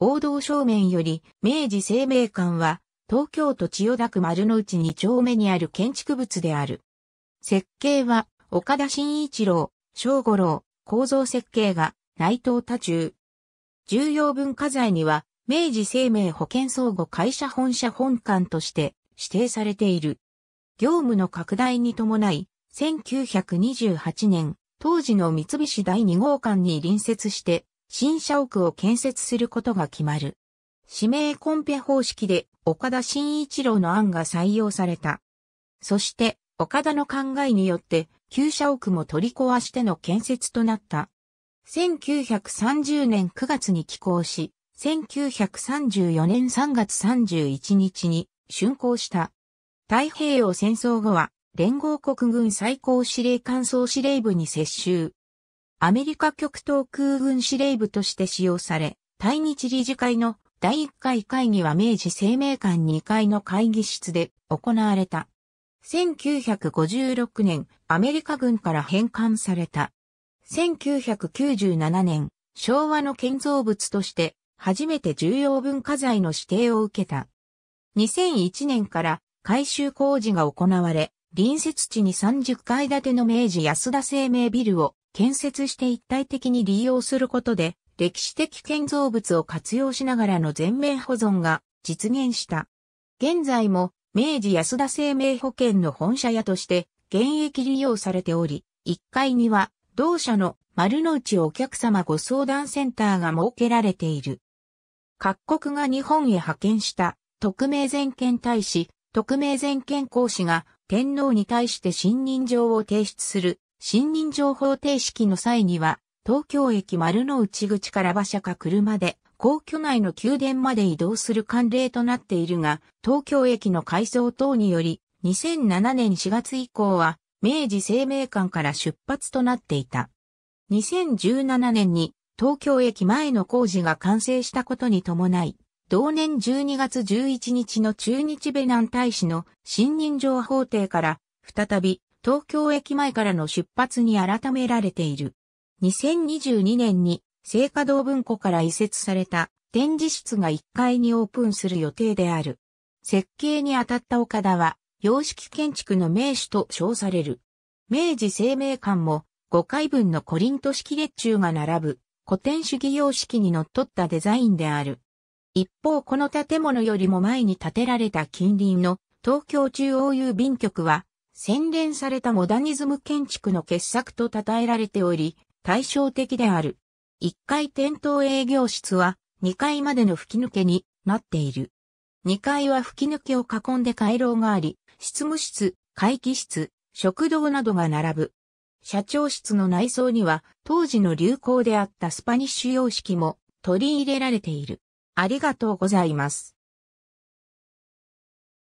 王道正面より明治生命館は東京都千代田区丸の内2丁目にある建築物である。設計は岡田新一郎、正五郎、構造設計が内藤多中。重要文化財には明治生命保険相互会社本社本館として指定されている。業務の拡大に伴い、1928年、当時の三菱第二号館に隣接して新社屋を建設することが決まる。指名コンペ方式で岡田新一郎の案が採用された。そして岡田の考えによって旧社屋も取り壊しての建設となった。1930年9月に寄港し、1934年3月31日に竣工した。太平洋戦争後は連合国軍最高司令官総司令部に接収。アメリカ極東空軍司令部として使用され、対日理事会の第1回会議は明治生命館2階の会議室で行われた。1956年、アメリカ軍から返還された。1997年、昭和の建造物として初めて重要文化財の指定を受けた。2001年から改修工事が行われ、隣接地に30階建ての明治安田生命ビルを建設して一体的に利用することで、歴史的建造物を活用しながらの全面保存が実現した。現在も明治安田生命保険の本社屋として現役利用されており、1階には同社の丸の内お客様ご相談センターが設けられている。各国が日本へ派遣した特命全権大使、特命全権公使が天皇に対して信任状を提出する信任情報定式の際には、東京駅丸の内口から馬車か車で、皇居内の宮殿まで移動する慣例となっているが、東京駅の改装等により、2007年4月以降は、明治生命館から出発となっていた。2017年に東京駅前の工事が完成したことに伴い、同年12月11日の中日ベナン大使の信任情報廷から、再び東京駅前からの出発に改められている。2022年に聖火堂文庫から移設された展示室が1階にオープンする予定である。設計にあたった岡田は、洋式建築の名手と称される。明治生命館も5階分のコリント式列柱が並ぶ古典主義様式にのっとったデザインである。一方この建物よりも前に建てられた近隣の東京中央郵便局は洗練されたモダニズム建築の傑作と称えられており、対照的である。1階店頭営業室は2階までの吹き抜けになっている。2階は吹き抜けを囲んで回廊があり、執務室、会議室、食堂などが並ぶ。社長室の内装には当時の流行であったスパニッシュ様式も取り入れられている。ありがとうございます。